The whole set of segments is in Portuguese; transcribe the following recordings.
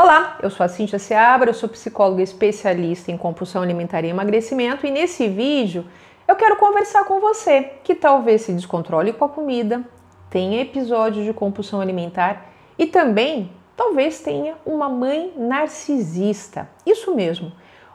Olá, eu sou a Cintia Seabra, eu sou psicóloga especialista em compulsão alimentar e emagrecimento e nesse vídeo eu quero conversar com você que talvez se descontrole com a comida, tenha episódios de compulsão alimentar e também talvez tenha uma mãe narcisista. Isso mesmo.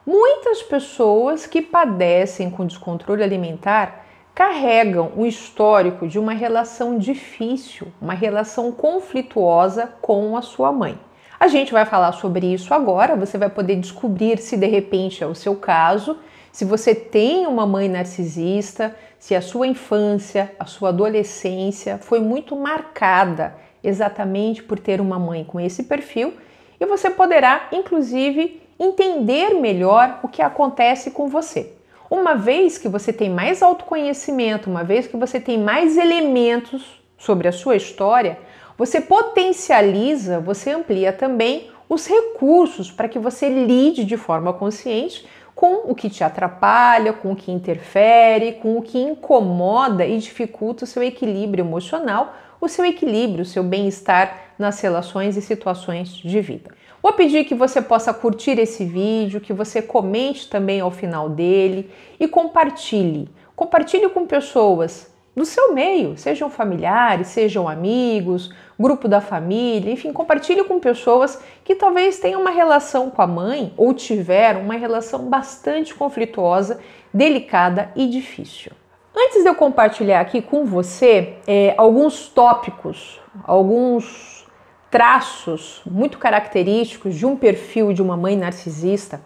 Muitas pessoas que padecem com descontrole alimentar carregam o histórico de uma relação difícil, uma relação conflituosa com a sua mãe. A gente vai falar sobre isso agora. Você vai poder descobrir se de repente é o seu caso, se você tem uma mãe narcisista, se a sua infância, a sua adolescência foi muito marcada exatamente por ter uma mãe com esse perfil, e você poderá inclusive entender melhor o que acontece com você. Uma vez que você tem mais autoconhecimento, uma vez que você tem mais elementos sobre a sua história, você potencializa, você amplia também os recursos para que você lide de forma consciente com o que te atrapalha, com o que interfere, com o que incomoda e dificulta o seu equilíbrio emocional, o seu equilíbrio, o seu bem-estar nas relações e situações de vida. Vou pedir que você possa curtir esse vídeo, que você comente também ao final dele e compartilhe. Compartilhe com pessoas do seu meio, sejam familiares, sejam amigos, grupo da família, enfim, compartilhe com pessoas que talvez tenham uma relação com a mãe ou tiveram uma relação bastante conflituosa, delicada e difícil. Antes de eu compartilhar aqui com você é, alguns tópicos, alguns traços muito característicos de um perfil de uma mãe narcisista,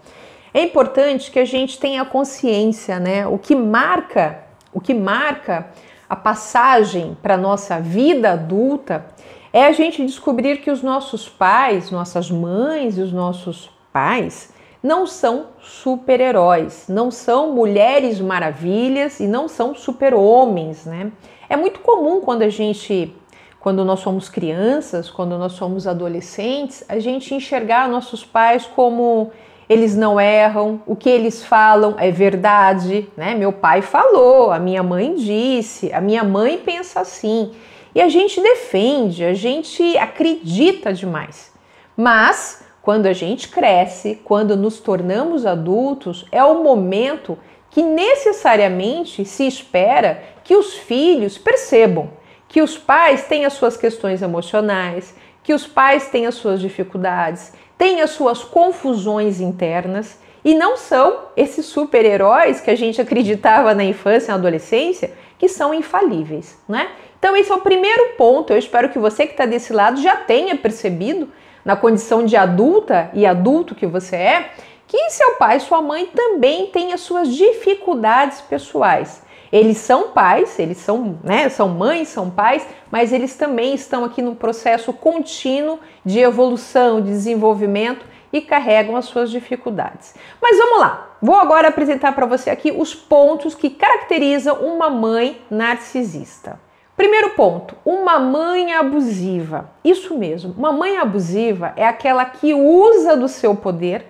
é importante que a gente tenha consciência, né? O que marca, o que marca a passagem para a nossa vida adulta é a gente descobrir que os nossos pais, nossas mães e os nossos pais não são super-heróis, não são mulheres maravilhas e não são super-homens, né? É muito comum quando a gente, quando nós somos crianças, quando nós somos adolescentes, a gente enxergar nossos pais como eles não erram, o que eles falam é verdade, né? Meu pai falou, a minha mãe disse, a minha mãe pensa assim. E a gente defende, a gente acredita demais. Mas quando a gente cresce, quando nos tornamos adultos, é o momento que necessariamente se espera que os filhos percebam que os pais têm as suas questões emocionais, que os pais têm as suas dificuldades, têm as suas confusões internas e não são esses super-heróis que a gente acreditava na infância e na adolescência que são infalíveis, né? Então esse é o primeiro ponto. Eu espero que você que está desse lado já tenha percebido na condição de adulta e adulto que você é, que seu pai e sua mãe também têm as suas dificuldades pessoais eles são pais, eles são, né, são mães, são pais, mas eles também estão aqui num processo contínuo de evolução, de desenvolvimento e carregam as suas dificuldades. Mas vamos lá. Vou agora apresentar para você aqui os pontos que caracterizam uma mãe narcisista. Primeiro ponto, uma mãe abusiva. Isso mesmo, uma mãe abusiva é aquela que usa do seu poder,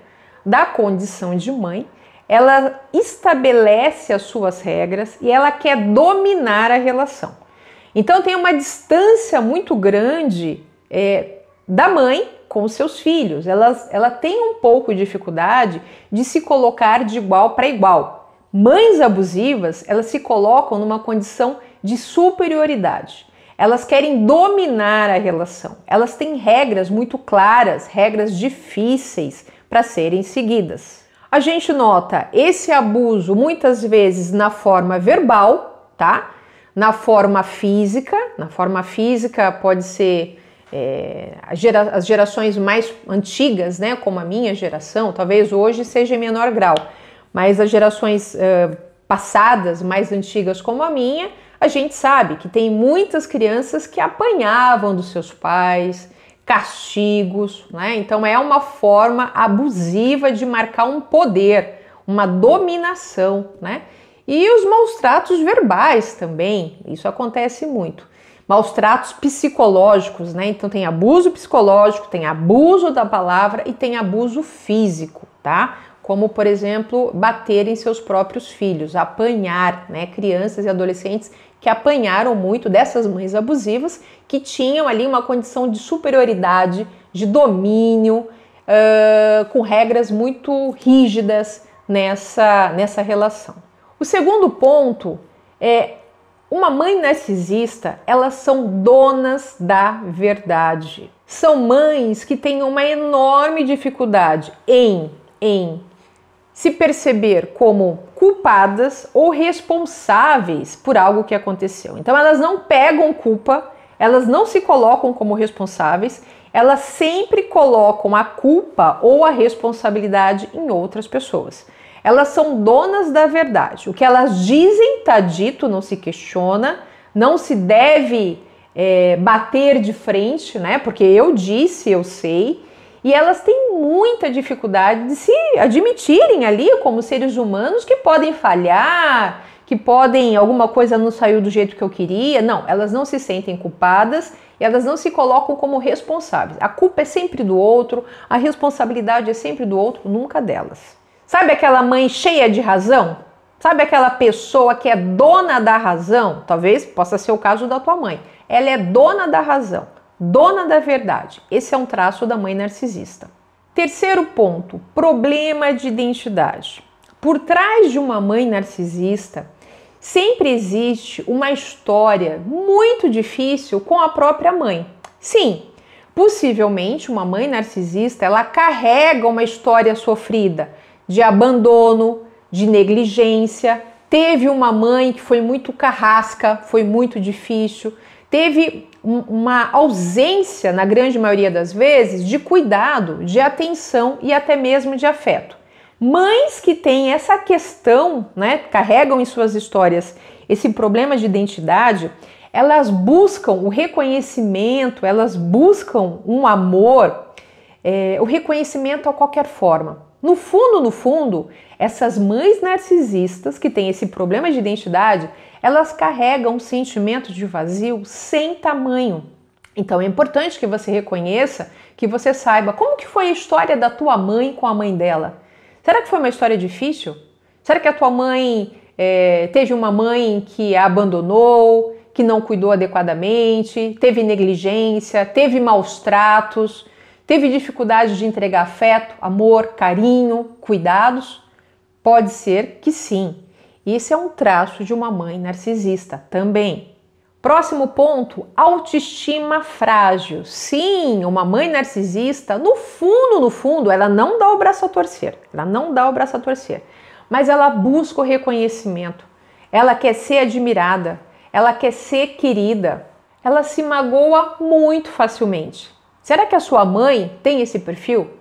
da condição de mãe, ela estabelece as suas regras e ela quer dominar a relação. Então tem uma distância muito grande é, da mãe com os seus filhos. Ela, ela tem um pouco de dificuldade de se colocar de igual para igual. Mães abusivas, elas se colocam numa condição de superioridade. Elas querem dominar a relação. Elas têm regras muito claras, regras difíceis para serem seguidas a gente nota esse abuso muitas vezes na forma verbal, tá? Na forma física, na forma física pode ser é, as gerações mais antigas, né? Como a minha geração, talvez hoje seja em menor grau, mas as gerações passadas, mais antigas como a minha, a gente sabe que tem muitas crianças que apanhavam dos seus pais, castigos, né? Então é uma forma abusiva de marcar um poder, uma dominação, né? E os maus tratos verbais também, isso acontece muito. Maus tratos psicológicos, né? Então tem abuso psicológico, tem abuso da palavra e tem abuso físico, tá? Como, por exemplo, bater em seus próprios filhos, apanhar, né? Crianças e adolescentes que apanharam muito dessas mães abusivas que tinham ali uma condição de superioridade, de domínio, uh, com regras muito rígidas nessa, nessa relação. O segundo ponto é uma mãe narcisista, elas são donas da verdade. São mães que têm uma enorme dificuldade em, em se perceber como culpadas ou responsáveis por algo que aconteceu. Então elas não pegam culpa, elas não se colocam como responsáveis, elas sempre colocam a culpa ou a responsabilidade em outras pessoas. Elas são donas da verdade. O que elas dizem está dito, não se questiona, não se deve é, bater de frente, né? Porque eu disse, eu sei. E elas têm muita dificuldade de se admitirem ali como seres humanos que podem falhar, que podem alguma coisa não saiu do jeito que eu queria. Não, elas não se sentem culpadas e elas não se colocam como responsáveis. A culpa é sempre do outro, a responsabilidade é sempre do outro, nunca delas. Sabe aquela mãe cheia de razão? Sabe aquela pessoa que é dona da razão? Talvez possa ser o caso da tua mãe. Ela é dona da razão dona da verdade. Esse é um traço da mãe narcisista. Terceiro ponto: problema de identidade. Por trás de uma mãe narcisista, sempre existe uma história muito difícil com a própria mãe. Sim, possivelmente uma mãe narcisista, ela carrega uma história sofrida de abandono, de negligência, teve uma mãe que foi muito carrasca, foi muito difícil, teve uma ausência, na grande maioria das vezes, de cuidado, de atenção e até mesmo de afeto. Mães que têm essa questão, né, carregam em suas histórias esse problema de identidade, elas buscam o reconhecimento, elas buscam um amor, é, o reconhecimento a qualquer forma. No fundo, no fundo, essas mães narcisistas que têm esse problema de identidade, elas carregam um sentimento de vazio sem tamanho. Então é importante que você reconheça, que você saiba como que foi a história da tua mãe com a mãe dela. Será que foi uma história difícil? Será que a tua mãe é, teve uma mãe que a abandonou, que não cuidou adequadamente, teve negligência, teve maus tratos, teve dificuldade de entregar afeto, amor, carinho, cuidados? Pode ser que sim. Isso é um traço de uma mãe narcisista também. Próximo ponto: autoestima frágil. Sim, uma mãe narcisista, no fundo, no fundo, ela não dá o braço a torcer. Ela não dá o braço a torcer. Mas ela busca o reconhecimento. Ela quer ser admirada. Ela quer ser querida. Ela se magoa muito facilmente. Será que a sua mãe tem esse perfil?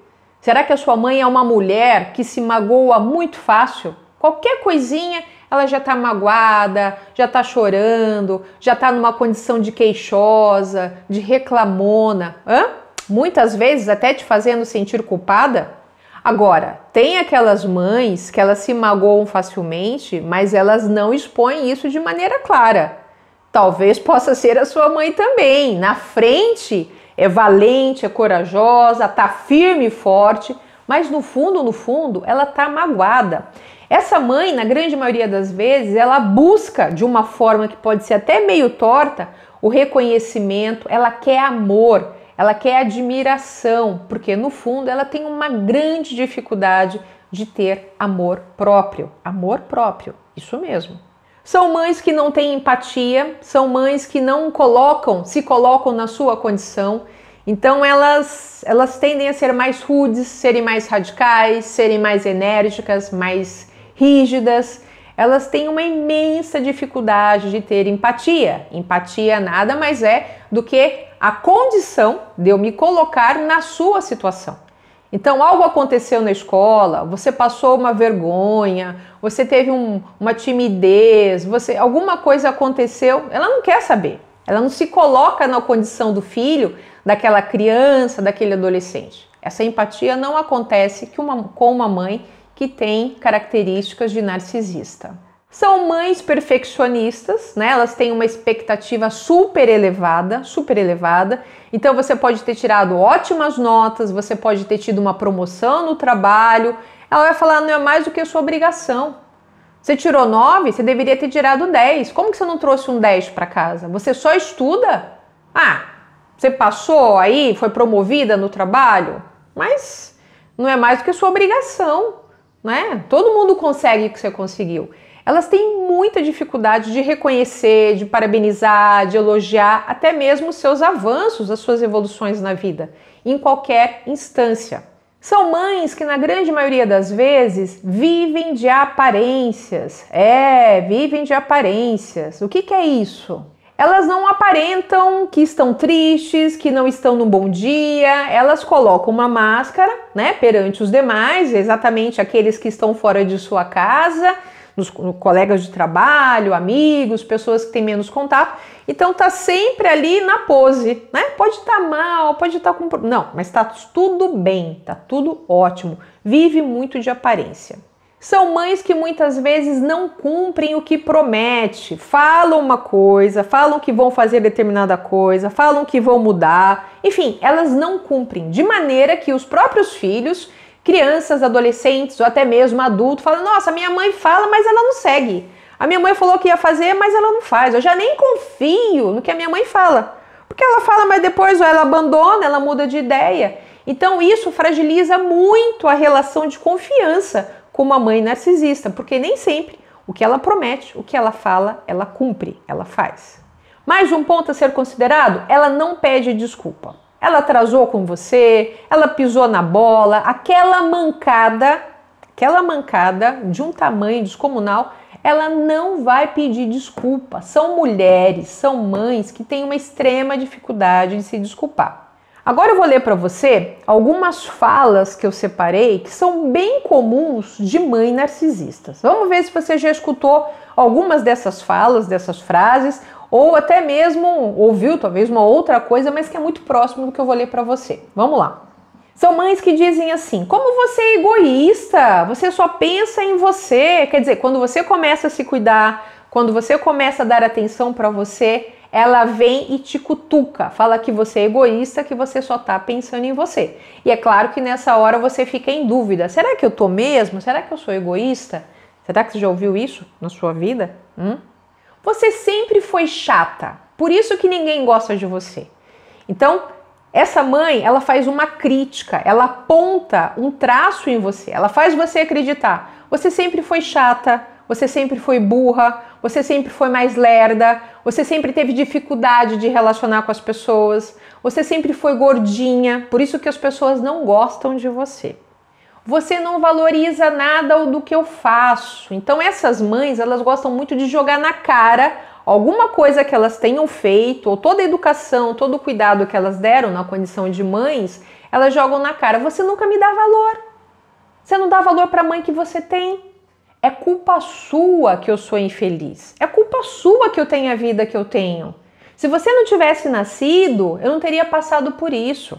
Será que a sua mãe é uma mulher que se magoa muito fácil? Qualquer coisinha ela já está magoada, já está chorando, já está numa condição de queixosa, de reclamona, hã? muitas vezes até te fazendo sentir culpada. Agora, tem aquelas mães que elas se magoam facilmente, mas elas não expõem isso de maneira clara. Talvez possa ser a sua mãe também. Na frente é valente, é corajosa, tá firme e forte, mas no fundo, no fundo, ela tá magoada. Essa mãe, na grande maioria das vezes, ela busca de uma forma que pode ser até meio torta o reconhecimento, ela quer amor, ela quer admiração, porque no fundo ela tem uma grande dificuldade de ter amor próprio. Amor próprio, isso mesmo. São mães que não têm empatia, são mães que não colocam, se colocam na sua condição. Então elas elas tendem a ser mais rudes, serem mais radicais, serem mais enérgicas, mais rígidas, elas têm uma imensa dificuldade de ter empatia. Empatia nada mais é do que a condição de eu me colocar na sua situação. Então, algo aconteceu na escola, você passou uma vergonha, você teve um, uma timidez, você alguma coisa aconteceu, ela não quer saber. Ela não se coloca na condição do filho, daquela criança, daquele adolescente. Essa empatia não acontece com uma mãe que tem características de narcisista. São mães perfeccionistas, né? Elas têm uma expectativa super elevada, super elevada. Então você pode ter tirado ótimas notas, você pode ter tido uma promoção no trabalho. Ela vai falar, não é mais do que a sua obrigação. Você tirou 9, você deveria ter tirado 10. Como que você não trouxe um 10 para casa? Você só estuda? Ah, você passou aí, foi promovida no trabalho, mas não é mais do que a sua obrigação é? Todo mundo consegue que você conseguiu. Elas têm muita dificuldade de reconhecer, de parabenizar, de elogiar, até mesmo os seus avanços, as suas evoluções na vida, em qualquer instância. São mães que, na grande maioria das vezes, vivem de aparências. É, vivem de aparências. O que, que é isso? elas não aparentam que estão tristes, que não estão no bom dia, elas colocam uma máscara, né, perante os demais, exatamente aqueles que estão fora de sua casa, nos, colegas de trabalho, amigos, pessoas que têm menos contato. Então tá sempre ali na pose, né? Pode estar tá mal, pode estar tá com não, mas tá tudo bem, tá tudo ótimo. Vive muito de aparência. São mães que muitas vezes não cumprem o que promete. Falam uma coisa, falam que vão fazer determinada coisa, falam que vão mudar. Enfim, elas não cumprem, de maneira que os próprios filhos, crianças, adolescentes ou até mesmo adultos, falam: "Nossa, minha mãe fala, mas ela não segue. A minha mãe falou que ia fazer, mas ela não faz. Eu já nem confio no que a minha mãe fala". Porque ela fala, mas depois ela abandona, ela muda de ideia. Então isso fragiliza muito a relação de confiança como uma mãe narcisista, porque nem sempre o que ela promete, o que ela fala, ela cumpre, ela faz. Mais um ponto a ser considerado: ela não pede desculpa. Ela atrasou com você, ela pisou na bola, aquela mancada, aquela mancada de um tamanho descomunal, ela não vai pedir desculpa. São mulheres, são mães que têm uma extrema dificuldade de se desculpar. Agora eu vou ler para você algumas falas que eu separei que são bem comuns de mãe narcisistas. Vamos ver se você já escutou algumas dessas falas, dessas frases, ou até mesmo ouviu talvez uma outra coisa, mas que é muito próximo do que eu vou ler para você. Vamos lá. São mães que dizem assim: como você é egoísta, você só pensa em você. Quer dizer, quando você começa a se cuidar, quando você começa a dar atenção para você, ela vem e te cutuca, fala que você é egoísta, que você só tá pensando em você. E é claro que nessa hora você fica em dúvida: será que eu tô mesmo? Será que eu sou egoísta? Será que você já ouviu isso na sua vida? Hum? Você sempre foi chata, por isso que ninguém gosta de você. Então, essa mãe, ela faz uma crítica, ela aponta um traço em você, ela faz você acreditar. Você sempre foi chata, você sempre foi burra, você sempre foi mais lerda, você sempre teve dificuldade de relacionar com as pessoas, você sempre foi gordinha, por isso que as pessoas não gostam de você. Você não valoriza nada do que eu faço. Então essas mães, elas gostam muito de jogar na cara alguma coisa que elas tenham feito, ou toda a educação, todo o cuidado que elas deram na condição de mães, elas jogam na cara. Você nunca me dá valor. Você não dá valor para a mãe que você tem. É culpa sua que eu sou infeliz. É culpa sua que eu tenho a vida que eu tenho. Se você não tivesse nascido, eu não teria passado por isso.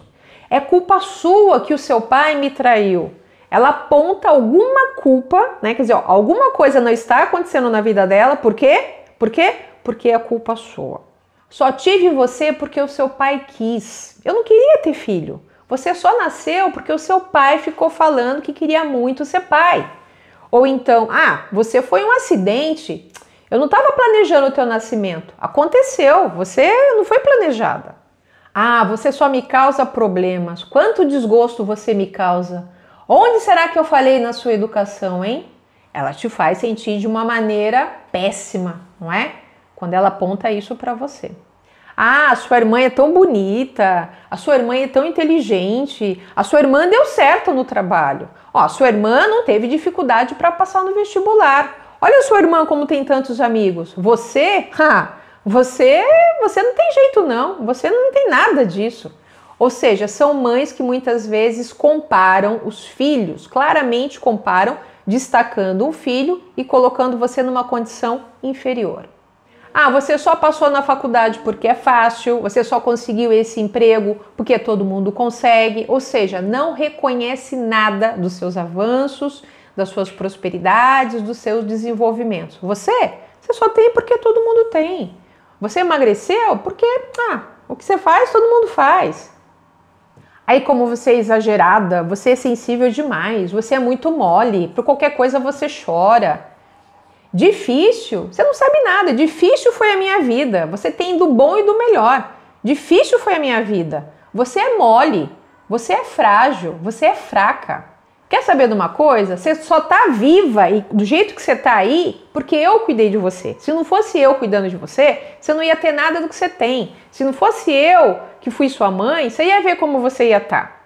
É culpa sua que o seu pai me traiu. Ela aponta alguma culpa, né? Quer dizer, ó, alguma coisa não está acontecendo na vida dela. Por quê? Por quê? Porque é culpa sua. Só tive você porque o seu pai quis. Eu não queria ter filho. Você só nasceu porque o seu pai ficou falando que queria muito ser pai. Ou então, ah, você foi um acidente. Eu não estava planejando o teu nascimento. Aconteceu, você não foi planejada. Ah, você só me causa problemas. Quanto desgosto você me causa? Onde será que eu falei na sua educação, hein? Ela te faz sentir de uma maneira péssima, não é? Quando ela aponta isso para você. Ah, a sua irmã é tão bonita, a sua irmã é tão inteligente, a sua irmã deu certo no trabalho. Ó, a sua irmã não teve dificuldade para passar no vestibular. Olha a sua irmã como tem tantos amigos. Você, ha, você, você não tem jeito não. Você não tem nada disso. Ou seja, são mães que muitas vezes comparam os filhos, claramente comparam, destacando um filho e colocando você numa condição inferior. Ah, você só passou na faculdade porque é fácil, você só conseguiu esse emprego porque todo mundo consegue, ou seja, não reconhece nada dos seus avanços, das suas prosperidades, dos seus desenvolvimentos. Você, você só tem porque todo mundo tem. Você emagreceu porque, ah, o que você faz, todo mundo faz. Aí, como você é exagerada, você é sensível demais, você é muito mole, por qualquer coisa você chora. Difícil, você não sabe nada. Difícil foi a minha vida. Você tem do bom e do melhor. Difícil foi a minha vida. Você é mole, você é frágil, você é fraca. Quer saber de uma coisa? Você só tá viva e do jeito que você tá aí porque eu cuidei de você. Se não fosse eu cuidando de você, você não ia ter nada do que você tem. Se não fosse eu que fui sua mãe, você ia ver como você ia estar. Tá.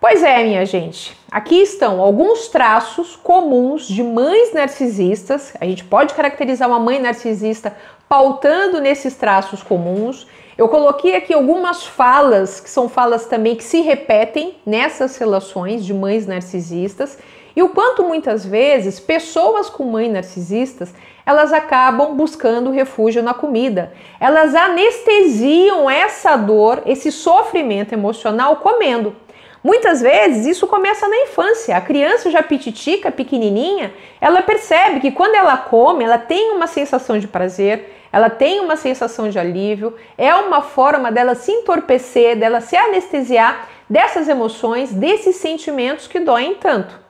Pois é, minha gente. Aqui estão alguns traços comuns de mães narcisistas. A gente pode caracterizar uma mãe narcisista pautando nesses traços comuns. Eu coloquei aqui algumas falas, que são falas também que se repetem nessas relações de mães narcisistas. E o quanto muitas vezes pessoas com mães narcisistas, elas acabam buscando refúgio na comida. Elas anestesiam essa dor, esse sofrimento emocional comendo. Muitas vezes isso começa na infância. A criança já pititica, pequenininha, ela percebe que quando ela come, ela tem uma sensação de prazer, ela tem uma sensação de alívio, é uma forma dela se entorpecer, dela se anestesiar dessas emoções, desses sentimentos que doem tanto.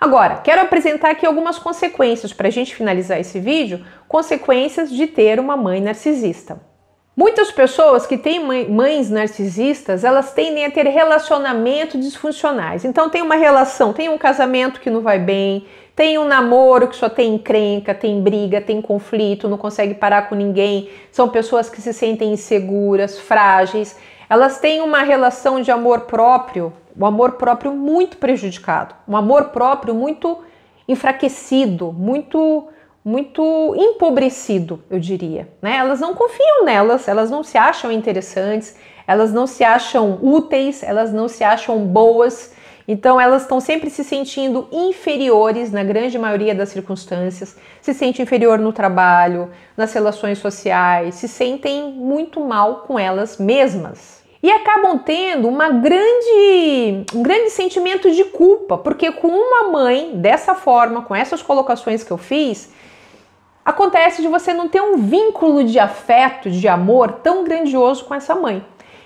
Agora, quero apresentar aqui algumas consequências para a gente finalizar esse vídeo, consequências de ter uma mãe narcisista. Muitas pessoas que têm mães narcisistas, elas tendem a ter relacionamentos disfuncionais. Então tem uma relação, tem um casamento que não vai bem, tem um namoro que só tem encrenca, tem briga, tem conflito, não consegue parar com ninguém. São pessoas que se sentem inseguras, frágeis. Elas têm uma relação de amor próprio, um amor próprio muito prejudicado, um amor próprio muito enfraquecido, muito muito empobrecido, eu diria. Né? Elas não confiam nelas, elas não se acham interessantes, elas não se acham úteis, elas não se acham boas. Então elas estão sempre se sentindo inferiores na grande maioria das circunstâncias, se sente inferior no trabalho, nas relações sociais, se sentem muito mal com elas mesmas. E acabam tendo uma grande, um grande sentimento de culpa, porque com uma mãe dessa forma, com essas colocações que eu fiz, acontece de você não ter um vínculo de afeto, de amor tão grandioso com essa mãe.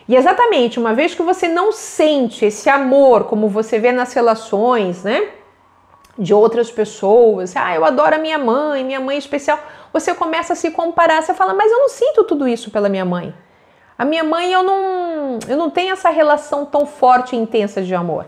E é exatamente, uma vez que você não sente esse amor como você vê nas relações, né? De outras pessoas, ah, eu adoro a minha mãe, minha mãe é especial. Você começa a se comparar, você fala, mas eu não sinto tudo isso pela minha mãe. A minha mãe, eu não, eu não tenho essa relação tão forte e intensa de amor.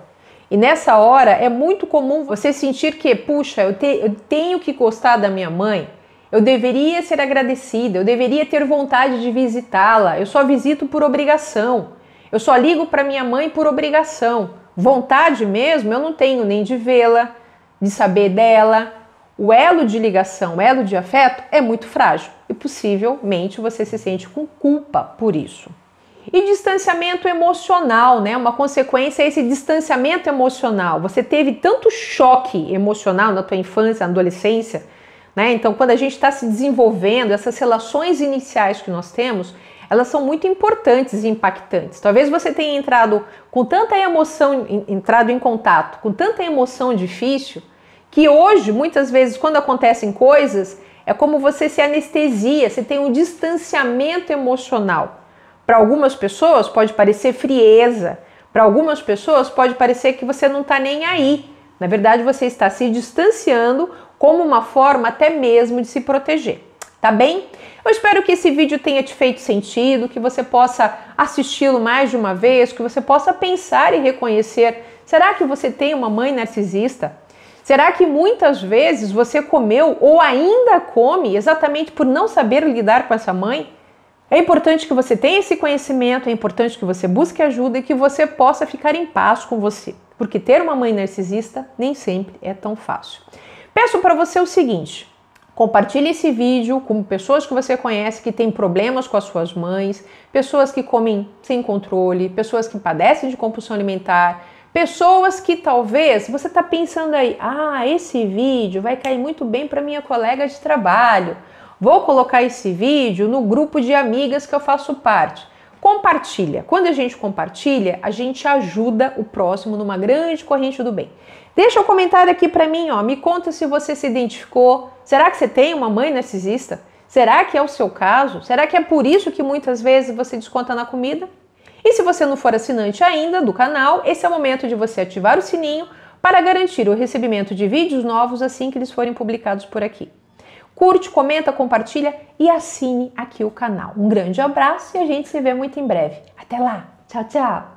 E nessa hora é muito comum você sentir que, puxa, eu, te, eu tenho que gostar da minha mãe, eu deveria ser agradecida, eu deveria ter vontade de visitá-la. Eu só visito por obrigação. Eu só ligo para minha mãe por obrigação. Vontade mesmo eu não tenho nem de vê-la, de saber dela. O elo de ligação, o elo de afeto é muito frágil e possivelmente você se sente com culpa por isso. E distanciamento emocional, né? Uma consequência é esse distanciamento emocional. Você teve tanto choque emocional na tua infância, na adolescência, né? Então, quando a gente está se desenvolvendo, essas relações iniciais que nós temos, elas são muito importantes e impactantes. Talvez você tenha entrado com tanta emoção, entrado em contato com tanta emoção difícil, que hoje, muitas vezes, quando acontecem coisas, é como você se anestesia, você tem um distanciamento emocional. Para algumas pessoas pode parecer frieza, para algumas pessoas pode parecer que você não está nem aí. Na verdade, você está se distanciando como uma forma até mesmo de se proteger, tá bem? Eu espero que esse vídeo tenha te feito sentido, que você possa assisti-lo mais de uma vez, que você possa pensar e reconhecer: será que você tem uma mãe narcisista? Será que muitas vezes você comeu ou ainda come exatamente por não saber lidar com essa mãe? É importante que você tenha esse conhecimento, é importante que você busque ajuda e que você possa ficar em paz com você, porque ter uma mãe narcisista nem sempre é tão fácil. Peço para você o seguinte: Compartilhe esse vídeo com pessoas que você conhece que têm problemas com as suas mães, pessoas que comem sem controle, pessoas que padecem de compulsão alimentar, pessoas que talvez você está pensando aí, ah, esse vídeo vai cair muito bem para minha colega de trabalho. Vou colocar esse vídeo no grupo de amigas que eu faço parte compartilha. Quando a gente compartilha, a gente ajuda o próximo numa grande corrente do bem. Deixa o um comentário aqui para mim, ó. Me conta se você se identificou. Será que você tem uma mãe narcisista? Será que é o seu caso? Será que é por isso que muitas vezes você desconta na comida? E se você não for assinante ainda do canal, esse é o momento de você ativar o sininho para garantir o recebimento de vídeos novos assim que eles forem publicados por aqui. Curte, comenta, compartilha e assine aqui o canal. Um grande abraço e a gente se vê muito em breve. Até lá! Tchau, tchau!